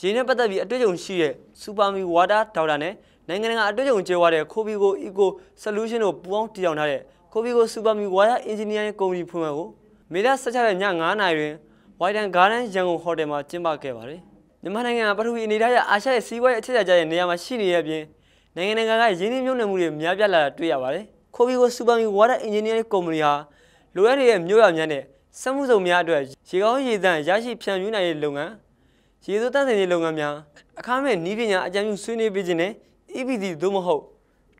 ရေနဲ့ပတ်သက်ပြီးအတွေ့အကြုံရှိတဲ့ Supermi Water Doctor နဲ့နိုင်ငံတကာအတွေ့အကြုံကျဲဝါတဲ့ Kobigo Eco Solution တို့ပူးပေါင်းတည်ထောင်ထားတဲ့ Kobigo Supermi Water Engineering ကုမ္ပဏီဖွင့်ပွဲကိုမေလ16ရက်ည9:00နာရီတွင် Wyden Garden ရန်ကုန်ဟိုတယ်မှာကျင်းပခဲ့ပါတယ်။မြန်မာနိုင်ငံပထဝီအနေထားရအာရှရဲ့စီးပွားရေးအခြေချတဲ့နေရာမှာရှိနေရပြင်နိုင်ငံတကာကရင်းနှီးမြှုပ်နှံမှုတွေများပြားလာတာတွေ့ရပါတယ်။ Kobigo Supermi Water Engineering ကုမ္ပဏီဟာလိုအပ်နေတဲ့မြို့ရများနဲ့စက်မှုစုံများအတွက်ရေကောင်းရေသန့်ရရှိဖြန့်ဖြူးနိုင်ရေးလုပ်ငန်းရေစိုးတန့်စင်ရေးလုပ်ငန်းများအခမဲ့နည်းပညာအကြံပြုဆွေးနွေးပေးခြင်းနဲ့ EPD သို့မဟုတ်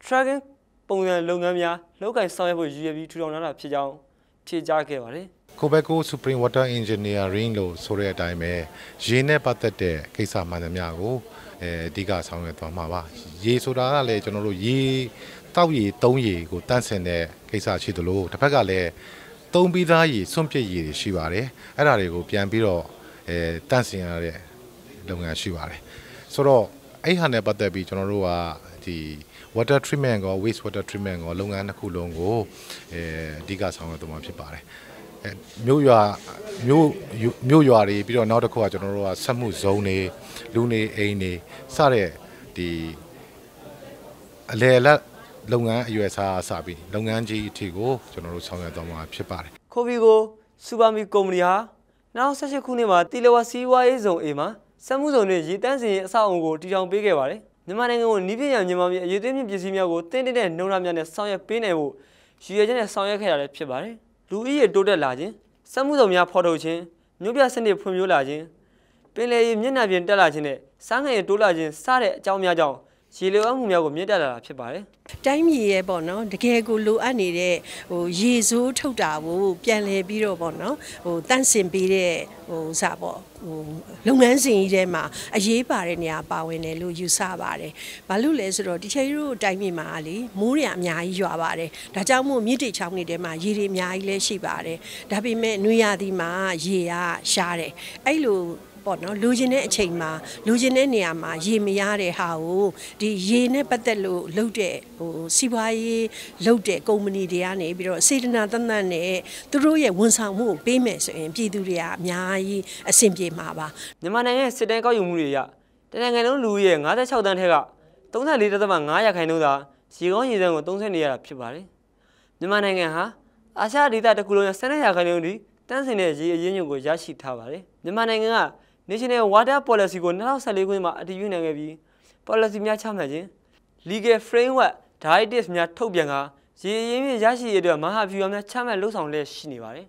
Tracking ပုံစံလုပ်ငန်းများလောက်ကင်ဆောင်ရွက်ဖို့ရည်ရွယ်ပြီးထူထောင်လာတာဖြစ်ကြောင်းဖြေကြားခဲ့ပါတယ်။ Kobeko Supreme Water Engineering လို့ဆိုတဲ့အတိုင်းပဲရေနဲ့ပတ်သက်တဲ့ကိစ္စမှန်သမျှကိုအဲအဓိကဆောင်ရွက်သွားမှာပါ။ရေဆိုတာကလည်းကျွန်တော်တို့ရေတောက်ရေသုံးရေကိုတန့်စင်တဲ့ကိစ္စရှိသလိုတစ်ဖက်ကလည်းသုံးပြီးသားရေစွန့်ပစ်ရေတွေရှိပါတယ်။အဲ့ဒါတွေကိုပြန်ပြီးတော့အဲတန့်စင်ရတဲ့လုပ်ငန်းရှိပါတယ်ဆိုတော့အဲ့ဟာနဲ့ပတ်သက်ပြီးကျွန်တော်တို့ကဒီ water treatment ကော waste water treatment ကောလုပ်ငန်းတစ်ခုလုံးကိုအဲအဓိကဆောင်ရွက်သွားမှာဖြစ်ပါတယ်မြို့ရွာမြို့မြို့ရွာတွေပြီးတော့နောက်တစ်ခုကကျွန်တော်တို့ကဆက်မှုဇုံတွေလူနေအိမ်တွေစတဲ့ဒီအလယ်လက်လုပ်ငန်းအရွယ်အစားအစပြီးလုပ်ငန်းကြီးအထိကိုကျွန်တော်တို့ဆောင်ရွက်သွားမှာဖြစ်ပါတယ်ကိုဗီကိုစူပါမီကုမ္ပဏီဟာ2018ခုနှစ်မှာတီလဝစီဝါရေးဆောင်အေမှာစက်မှုဆောင်တွေရေတန်းစင်အဆောက်အုံကိုတည်ထောင်ပေးခဲ့ပါတယ်မြန်မာနိုင်ငံကိုနီးပညာမြန်မာပြည်အရေးသွင်းပစ္စည်းများကိုတင်းတင်းနဲ့နှုံးရများနဲ့ဆောင်ရွက်ပေးနိုင်ဖို့ရည်ရွယ်ချက်နဲ့ဆောင်ရွက်ခဲ့ရတဲ့ဖြစ်ပါတယ်လူဦးရေတိုးတက်လာခြင်းစက်မှုဆောင်များဖော်ထုတ်ခြင်းမြို့ပြစနစ်ဖွံ့ဖြိုးလာခြင်းပင်လယ်ရေမျက်နှာပြင်တက်လာခြင်းနဲ့စားငယ်ရေတိုးလာခြင်းစတဲ့အကြောင်းများကြောင့်ရေလိုအပ်မှုများကိုမြင့်တက်လာတာဖြစ်ပါတယ်။တိုင်းပြည်ရဲ့ပေါ့နော်တကယ်ကိုလိုအပ်နေတဲ့ဟိုရေဆိုးထုတ်တာကိုပြန်လည်ပြီးတော့ပေါ့နော်ဟိုတန့်စင်ပေးတဲ့ဟိုစပေါ့ဟိုလုပ်ငန်းစဉ်ကြီးထဲမှာအရေးပါတဲ့နေရာပါဝင်တယ်လို့ယူဆပါတယ်။ဘာလို့လဲဆိုတော့တချို့တို့တိုင်းပြည်မှာလေမိုးတွေအများကြီးရွာပါတယ်။ဒါကြောင့်မို့မြစ်တွေချောင်းတွေထဲမှာရေတွေအများကြီးလည်းရှိပါတယ်။ဒါပေမဲ့နွေရာသီမှာရေကရှားတယ်။အဲ့လိုပေါ့နော်လူချင်းတဲ့အချိန်မှာလူချင်းတဲ့နေရာမှာရေမရတဲ့ဟာကိုဒီရေနဲ့ပတ်သက်လို့လုပ်တဲ့ဟိုစီးပွားရေးလုပ်တဲ့ကုမ္ပဏီတွေကနေပြီးတော့စေတနာတန်တန်နဲ့သူတို့ရဲ့ဝန်ဆောင်မှုကိုပေးမယ်ဆိုရင်ပြည်သူတွေကအများကြီးအဆင်ပြေမှာပါမြန်မာနိုင်ငံရဲ့စစ်တမ်းကောက်ယူမှုတွေရတနင်္ဂနွေလုံးလူရဲ့56တန်းထက်က34.5ရာခိုင်နှုန်းသာရေကောင်းရေစမ်းကို30နေရတာဖြစ်ပါတယ်မြန်မာနိုင်ငံဟာအာရှဒေသတစ်ခုလုံးရဲ့ဆန်းတဲ့ရာခိုင်နှုန်းဒီတန်းစင်တဲ့ရေအရင်းညွန့်ကိုရရှိထားပါတယ်မြန်မာနိုင်ငံက National Water Policy ကို2014ခုနှစ်မှာအတည်ပြုနိုင်ခဲ့ပြီး policy များချမှတ်ခြင်း legal framework directives များထုတ်ပြန်ကာရေရင်းမြစ်ရရှိရေးအတွက်မဟာဗျူဟာများချမှတ်လှုပ်ဆောင်လျက်ရှိနေပါတယ်